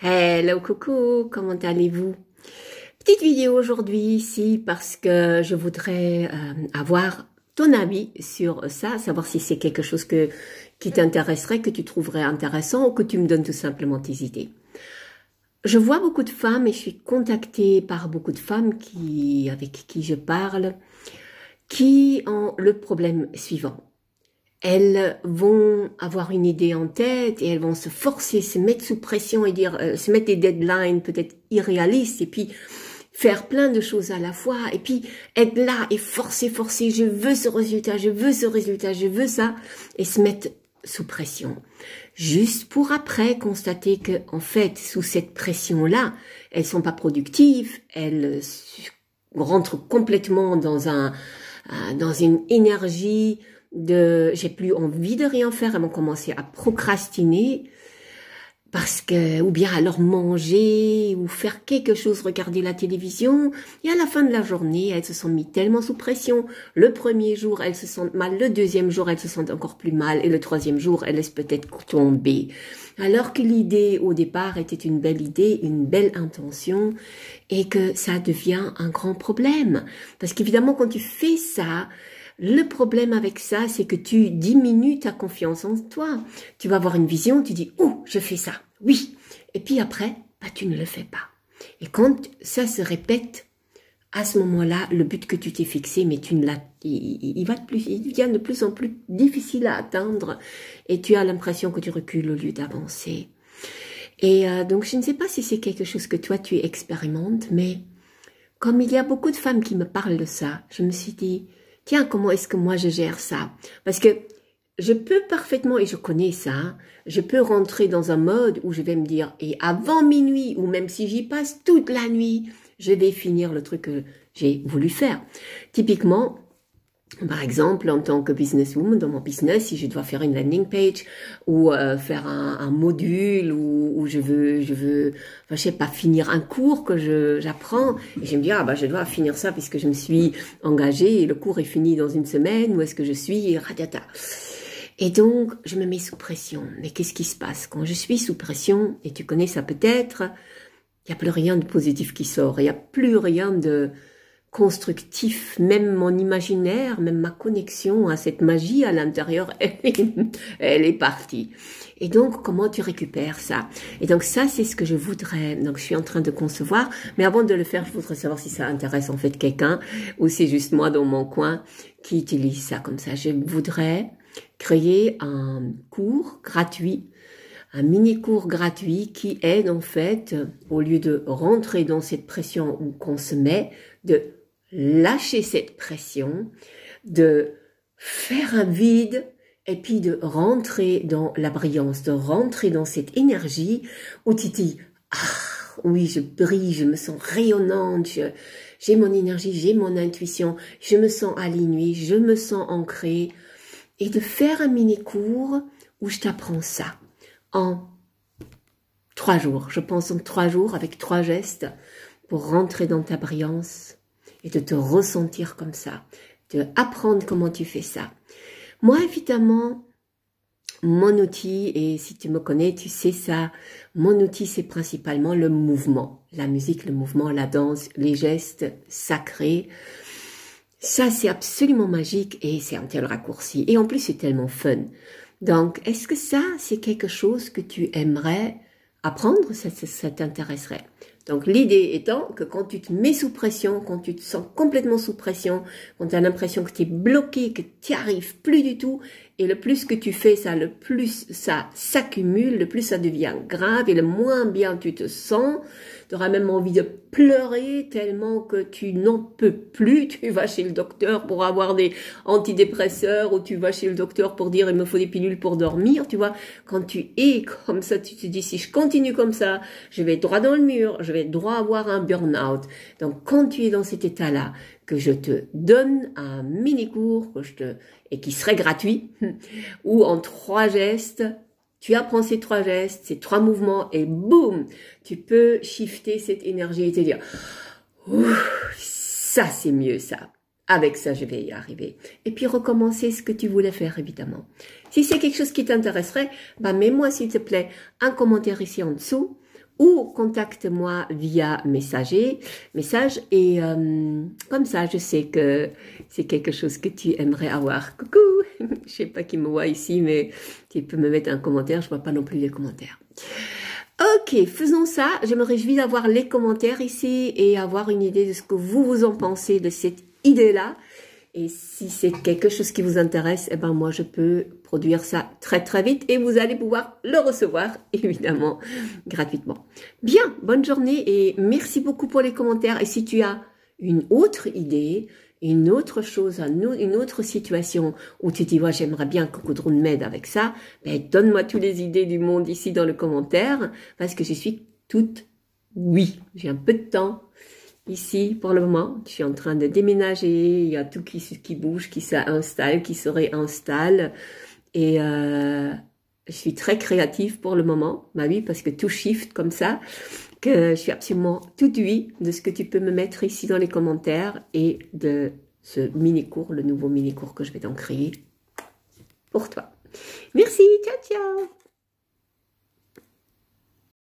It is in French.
Hello, coucou, comment allez-vous Petite vidéo aujourd'hui ici parce que je voudrais euh, avoir ton avis sur ça, savoir si c'est quelque chose que, qui t'intéresserait, que tu trouverais intéressant ou que tu me donnes tout simplement tes idées. Je vois beaucoup de femmes et je suis contactée par beaucoup de femmes qui, avec qui je parle qui ont le problème suivant elles vont avoir une idée en tête et elles vont se forcer, se mettre sous pression et dire, euh, se mettre des deadlines peut-être irréalistes et puis faire plein de choses à la fois et puis être là et forcer, forcer, je veux ce résultat, je veux ce résultat, je veux ça et se mettre sous pression. Juste pour après constater que, en fait, sous cette pression-là, elles sont pas productives, elles rentrent complètement dans un, euh, dans une énergie j'ai plus envie de rien faire, elles vont commencer à procrastiner parce que, ou bien alors manger ou faire quelque chose, regarder la télévision. Et à la fin de la journée, elles se sont mises tellement sous pression. Le premier jour, elles se sentent mal. Le deuxième jour, elles se sentent encore plus mal. Et le troisième jour, elles laissent peut-être tomber. Alors que l'idée au départ était une belle idée, une belle intention, et que ça devient un grand problème. Parce qu'évidemment, quand tu fais ça, le problème avec ça, c'est que tu diminues ta confiance en toi. Tu vas avoir une vision, tu dis, oh, je fais ça, oui. Et puis après, bah, tu ne le fais pas. Et quand ça se répète, à ce moment-là, le but que tu t'es fixé, mais tu ne l'as, il, va de plus, il devient de plus en plus difficile à atteindre, et tu as l'impression que tu recules au lieu d'avancer. Et euh, donc, je ne sais pas si c'est quelque chose que toi tu expérimentes, mais comme il y a beaucoup de femmes qui me parlent de ça, je me suis dit, tiens, comment est-ce que moi je gère ça Parce que je peux parfaitement, et je connais ça, je peux rentrer dans un mode où je vais me dire, et avant minuit, ou même si j'y passe toute la nuit, je vais finir le truc que j'ai voulu faire. Typiquement, par exemple, en tant que businesswoman dans mon business, si je dois faire une landing page ou euh, faire un, module ou, je veux, je veux, enfin, je sais pas, finir un cours que j'apprends, et je me dis ah bah je dois finir ça puisque je me suis engagée et le cours est fini dans une semaine. Où est-ce que je suis Radiata. Et donc je me mets sous pression. Mais qu'est-ce qui se passe quand je suis sous pression Et tu connais ça peut-être. Il y a plus rien de positif qui sort. Il y a plus rien de constructif, même mon imaginaire, même ma connexion à cette magie à l'intérieur, elle, est partie. Et donc, comment tu récupères ça Et donc, ça, c'est ce que je voudrais. Donc, je suis en train de concevoir. Mais avant de le faire, je voudrais savoir si ça intéresse en fait quelqu'un ou c'est juste moi dans mon coin qui utilise ça comme ça. Je voudrais créer un cours gratuit un mini cours gratuit qui aide en fait, au lieu de rentrer dans cette pression où qu'on se met, de lâcher cette pression, de faire un vide et puis de rentrer dans la brillance, de rentrer dans cette énergie où tu dis, ah oui, je brille, je me sens rayonnante, j'ai mon énergie, j'ai mon intuition, je me sens alignée, je me sens ancrée. Et de faire un mini-cours où je t'apprends ça en trois jours. Je pense en trois jours avec trois gestes pour rentrer dans ta brillance, de te ressentir comme ça, de apprendre comment tu fais ça. Moi, évidemment, mon outil, et si tu me connais, tu sais ça, mon outil, c'est principalement le mouvement. La musique, le mouvement, la danse, les gestes sacrés. Ça, c'est absolument magique et c'est un tel raccourci. Et en plus, c'est tellement fun. Donc, est-ce que ça, c'est quelque chose que tu aimerais apprendre ça t'intéresserait donc l'idée étant que quand tu te mets sous pression, quand tu te sens complètement sous pression, quand tu as l'impression que tu es bloqué, que tu n'y arrives plus du tout, et le plus que tu fais ça, le plus ça s'accumule, le plus ça devient grave et le moins bien tu te sens. Tu auras même envie de pleurer tellement que tu n'en peux plus. Tu vas chez le docteur pour avoir des antidépresseurs ou tu vas chez le docteur pour dire il me faut des pilules pour dormir. Tu vois, quand tu es comme ça, tu te dis si je continue comme ça, je vais droit dans le mur, je vais droit avoir un burn-out. Donc quand tu es dans cet état-là, que je te donne un mini cours que je te, et qui serait gratuit, où en trois gestes, tu apprends ces trois gestes, ces trois mouvements et boum, tu peux shifter cette énergie et te dire, ça c'est mieux ça. Avec ça, je vais y arriver. Et puis recommencer ce que tu voulais faire, évidemment. Si c'est quelque chose qui t'intéresserait, bah mets-moi s'il te plaît un commentaire ici en dessous ou contacte-moi via messager, message et euh, comme ça je sais que c'est quelque chose que tu aimerais avoir. Coucou, je sais pas qui me voit ici mais tu peux me mettre un commentaire, je vois pas non plus les commentaires. Ok, faisons ça. J'aimerais me réjouis d'avoir les commentaires ici et avoir une idée de ce que vous vous en pensez de cette idée-là. Et si c'est quelque chose qui vous intéresse, eh ben moi je peux produire ça très très vite et vous allez pouvoir le recevoir évidemment gratuitement. Bien, bonne journée et merci beaucoup pour les commentaires. Et si tu as une autre idée, une autre chose, une autre situation où tu dis, ouais, j'aimerais bien que Coudron m'aide avec ça, ben, donne-moi toutes les idées du monde ici dans le commentaire, parce que je suis toute oui. J'ai un peu de temps ici pour le moment. Je suis en train de déménager, il y a tout qui, qui bouge, qui s'installe, qui se réinstalle. Et euh, je suis très créative pour le moment, ma bah vie, parce que tout shift comme ça, que je suis absolument tout oui de ce que tu peux me mettre ici dans les commentaires et de ce mini-cours, le nouveau mini-cours que je vais donc créer pour toi. Merci, ciao ciao